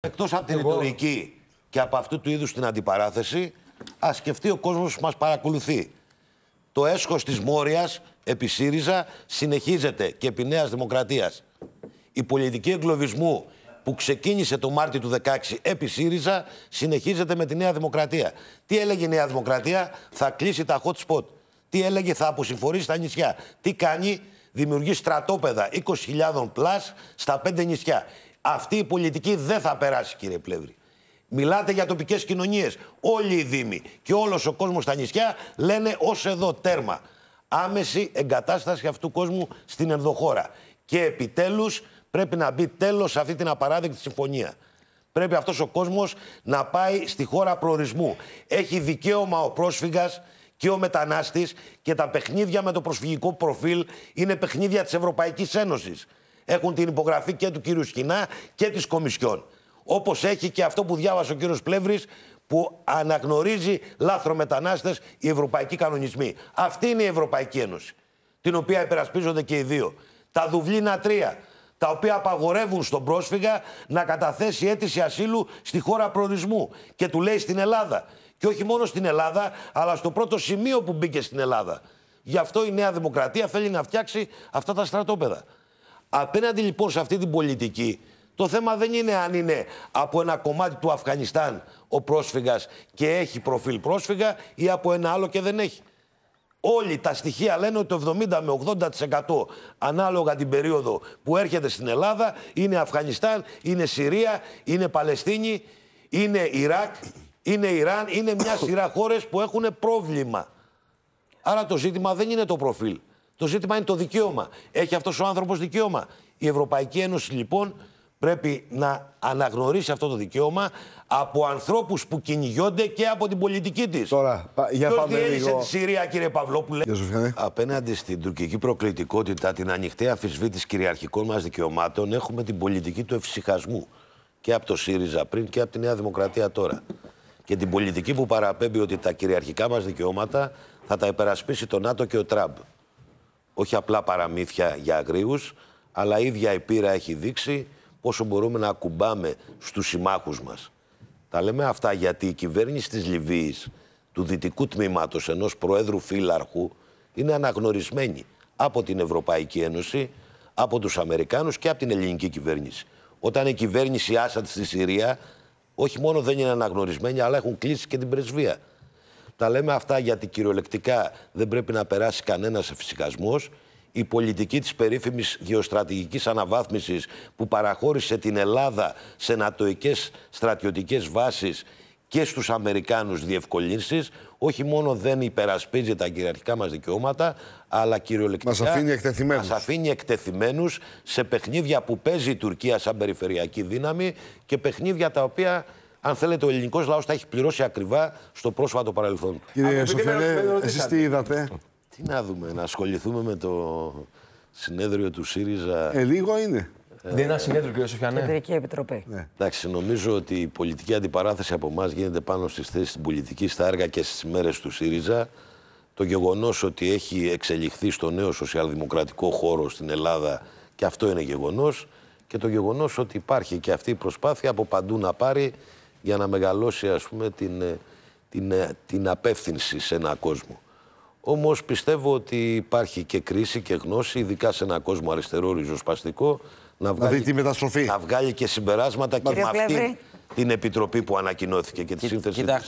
Εκτός από την ρητορική και από αυτού του είδους την αντιπαράθεση, ας σκεφτεί ο κόσμος που μας παρακολουθεί. Το έσχος της Μόριας επί ΣΥΡΙΖΑ συνεχίζεται και επί Νέας Δημοκρατίας. Η πολιτική εγκλωβισμού που ξεκίνησε το Μάρτιο του 2016 επί ΣΥΡΙΖΑ συνεχίζεται με τη Νέα Δημοκρατία. Τι έλεγε η Νέα Δημοκρατία, θα κλείσει τα hot spot. Τι έλεγε, θα αποσυμφορήσει τα νησιά. Τι κάνει, δημιουργεί στρατόπεδα 20.000 πλάσ στα πέντε νησιά. Αυτή η πολιτική δεν θα περάσει, κύριε Πλεύρη. Μιλάτε για τοπικές κοινωνίες. Όλοι οι Δήμοι και όλος ο κόσμος στα νησιά λένε ως εδώ τέρμα. Άμεση εγκατάσταση αυτού του κόσμου στην ενδοχώρα. Και επιτέλους πρέπει να μπει τέλος σε αυτή την απαράδεκτη συμφωνία. Πρέπει αυτός ο κόσμος να πάει στη χώρα προορισμού. Έχει δικαίωμα ο πρόσφυγας και ο μετανάστης και τα παιχνίδια με το προσφυγικό προφίλ είναι παιχνίδια της Ευρωπαϊκής Ένωσης έχουν την υπογραφή και του κύριου Σκινά και της Κομισιόν. Όπως έχει και αυτό που διάβασε ο κύριος Πλεύρης, που αναγνωρίζει λάθρο οι ευρωπαϊκοί κανονισμοί. Αυτή είναι η Ευρωπαϊκή Ένωση, την οποία υπερασπίζονται και οι δύο. Τα δουβλίνα τρία, τα οποία απαγορεύουν στον πρόσφυγα να καταθέσει αίτηση ασύλου στη χώρα προορισμού και του λέει στην Ελλάδα. Και όχι μόνο στην Ελλάδα, αλλά στο πρώτο σημείο που μπήκε στην Ελλάδα. Γι' αυτό η Νέα Δημοκρατία θέλει να φτιάξει αυτά τα στρατόπεδα. Απέναντι λοιπόν σε αυτή την πολιτική, το θέμα δεν είναι αν είναι από ένα κομμάτι του Αφγανιστάν ο πρόσφυγας και έχει προφίλ πρόσφυγα ή από ένα άλλο και δεν έχει. Όλοι τα στοιχεία λένε ότι το 70 με 80% ανάλογα την περίοδο που έρχεται στην Ελλάδα είναι Αφγανιστάν, είναι Συρία, είναι Παλαιστίνη, είναι Ιράκ, είναι Ιράν, είναι μια σειρά χώρες που έχουν πρόβλημα. Άρα το ζήτημα δεν είναι το προφίλ. Το ζήτημα είναι το δικαίωμα. Έχει αυτός ο άνθρωπος δικαίωμα. Η Ευρωπαϊκή Ένωση λοιπόν πρέπει να αναγνωρίσει αυτό το δικαίωμα από ανθρώπους που κυνηγιώνται και από την πολιτική της. Τώρα, για Ποιος πάμε διέλυσε τη Συρία, κύριε Παυλόπουλε. Απέναντι στην τουρκική προκλητικότητα, την ανοιχτή αφισβήτηση κυριαρχικών μας δικαιωμάτων, έχουμε την πολιτική του ευσυχασμού. Και από το ΣΥΡΙΖΑ πριν και από τη Νέα Δημοκρατία τώρα. Και την πολιτική που παραπέμπει ότι τα κυριαρχικά μας δικαιώματα θα τα υπερασπίσει το ΝΑΤΟ και ο Τραμπ όχι απλά παραμύθια για αγρίους, αλλά η ίδια η πείρα έχει δείξει πόσο μπορούμε να ακουμπάμε στους συμμάχους μας. Τα λέμε αυτά γιατί η κυβέρνηση της Λιβύης, του δυτικού τμήματος ενός προέδρου φύλαρχου, είναι αναγνωρισμένη από την Ευρωπαϊκή Ένωση, από τους Αμερικάνους και από την ελληνική κυβέρνηση. Όταν η κυβέρνηση Άσαντ στη Συρία, όχι μόνο δεν είναι αναγνωρισμένη, αλλά έχουν κλείσει και την πρεσβεία. Τα λέμε αυτά γιατί κυριολεκτικά δεν πρέπει να περάσει κανένας εφησυχασμός. Η πολιτική της περίφημης γεωστρατηγικής αναβάθμισης που παραχώρησε την Ελλάδα σε νατοικές στρατιωτικές βάσεις και στους Αμερικάνους διευκολύνσεις, όχι μόνο δεν υπερασπίζει τα κυριαρχικά μας δικαιώματα, αλλά κυριολεκτικά Μας αφήνει, εκτεθειμένους αφήνει εκτεθειμένους σε παιχνίδια που παίζει η Τουρκία σαν περιφερειακή δύναμη και παιχνίδια τα οποία αν θέλετε, ο ελληνικός λαός τα έχει πληρώσει ακριβά στο πρόσφατο παρελθόν. Κύριε Σοφέλε, εσεί τι είδατε. Τι να δούμε, να ασχοληθούμε με το συνέδριο του ΣΥΡΙΖΑ. Ε, λίγο είναι. Ε, Δεν είναι ένα συνέδριο, κύριε Σοφιανέ. Κεντρική Επιτροπή. Ναι. Εντάξει, νομίζω ότι η πολιτική αντιπαράθεση από εμάς γίνεται πάνω στις θέσεις τη πολιτική, στα έργα και στις μέρες του ΣΥΡΙΖΑ. Το γεγονός ότι έχει εξελιχθεί στο νέο σοσιαλδημοκρατικό χώρο στην Ελλάδα και αυτό είναι γεγονός. Και το γεγονός ότι υπάρχει και αυτή η προσπάθεια από παντού να πάρει για να μεγαλώσει ας πούμε την, ε, την, ε, την απεύθυνση σε ένα κόσμο. Όμως πιστεύω ότι υπάρχει και κρίση και γνώση, ειδικά σε ένα κόσμο αριστερό ριζοσπαστικό, να βγάλει, τη μεταστροφή. Να και συμπεράσματα και με αυτή την επιτροπή που ανακοινώθηκε και τη σύνθεση.